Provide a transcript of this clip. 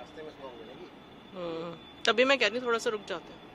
रास्ते में हम्म, तभी मैं कहती हूँ थोड़ा सा रुक जाते हैं